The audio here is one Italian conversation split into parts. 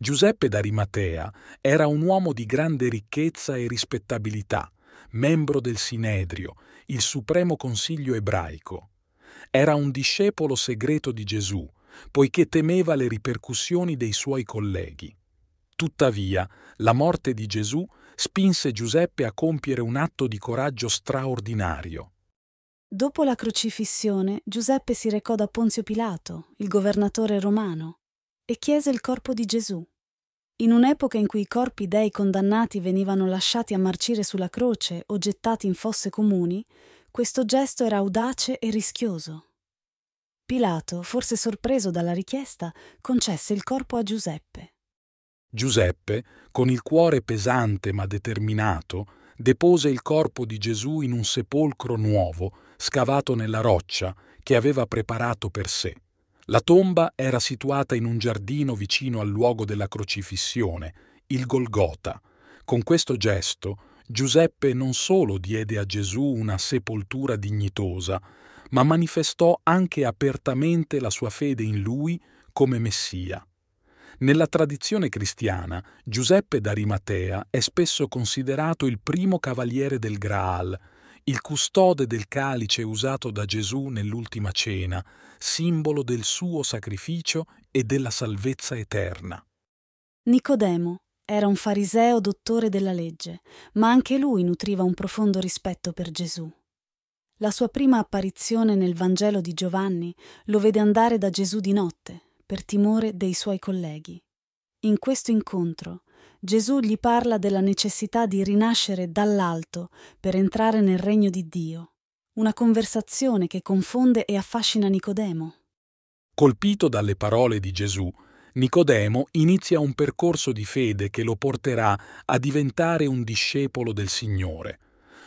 Giuseppe d'Arimatea era un uomo di grande ricchezza e rispettabilità, membro del Sinedrio, il supremo consiglio ebraico. Era un discepolo segreto di Gesù, poiché temeva le ripercussioni dei suoi colleghi. Tuttavia, la morte di Gesù spinse Giuseppe a compiere un atto di coraggio straordinario. Dopo la crocifissione, Giuseppe si recò da Ponzio Pilato, il governatore romano, e chiese il corpo di Gesù. In un'epoca in cui i corpi dei condannati venivano lasciati a marcire sulla croce o gettati in fosse comuni, questo gesto era audace e rischioso. Pilato, forse sorpreso dalla richiesta, concesse il corpo a Giuseppe. Giuseppe, con il cuore pesante ma determinato, depose il corpo di Gesù in un sepolcro nuovo, scavato nella roccia, che aveva preparato per sé. La tomba era situata in un giardino vicino al luogo della crocifissione, il Golgota. Con questo gesto Giuseppe non solo diede a Gesù una sepoltura dignitosa, ma manifestò anche apertamente la sua fede in lui come Messia. Nella tradizione cristiana, Giuseppe d'Arimatea è spesso considerato il primo cavaliere del Graal, il custode del calice usato da Gesù nell'ultima cena, simbolo del suo sacrificio e della salvezza eterna. Nicodemo era un fariseo dottore della legge, ma anche lui nutriva un profondo rispetto per Gesù. La sua prima apparizione nel Vangelo di Giovanni lo vede andare da Gesù di notte, per timore dei suoi colleghi. In questo incontro Gesù gli parla della necessità di rinascere dall'alto per entrare nel regno di Dio, una conversazione che confonde e affascina Nicodemo. Colpito dalle parole di Gesù, Nicodemo inizia un percorso di fede che lo porterà a diventare un discepolo del Signore.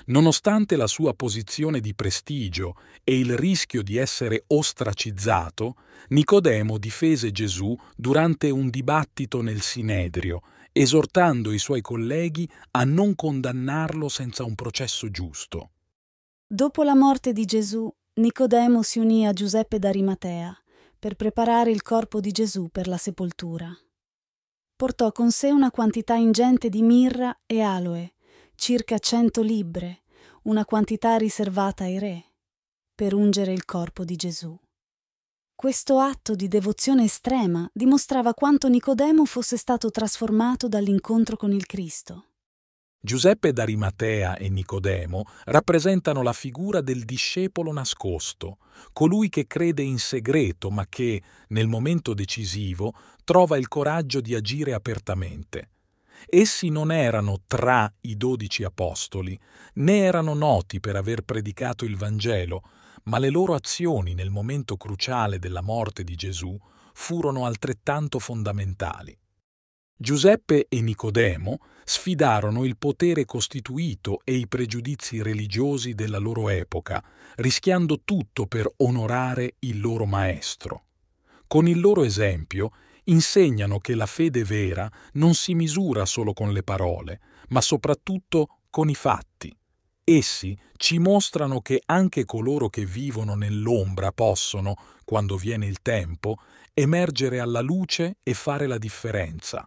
Nonostante la sua posizione di prestigio e il rischio di essere ostracizzato, Nicodemo difese Gesù durante un dibattito nel Sinedrio esortando i suoi colleghi a non condannarlo senza un processo giusto. Dopo la morte di Gesù, Nicodemo si unì a Giuseppe d'Arimatea per preparare il corpo di Gesù per la sepoltura. Portò con sé una quantità ingente di mirra e aloe, circa cento libbre, una quantità riservata ai re, per ungere il corpo di Gesù. Questo atto di devozione estrema dimostrava quanto Nicodemo fosse stato trasformato dall'incontro con il Cristo. Giuseppe d'Arimatea e Nicodemo rappresentano la figura del discepolo nascosto, colui che crede in segreto ma che, nel momento decisivo, trova il coraggio di agire apertamente. Essi non erano tra i dodici apostoli, né erano noti per aver predicato il Vangelo, ma le loro azioni nel momento cruciale della morte di Gesù furono altrettanto fondamentali. Giuseppe e Nicodemo sfidarono il potere costituito e i pregiudizi religiosi della loro epoca, rischiando tutto per onorare il loro maestro. Con il loro esempio insegnano che la fede vera non si misura solo con le parole, ma soprattutto con i fatti. Essi ci mostrano che anche coloro che vivono nell'ombra possono, quando viene il tempo, emergere alla luce e fare la differenza.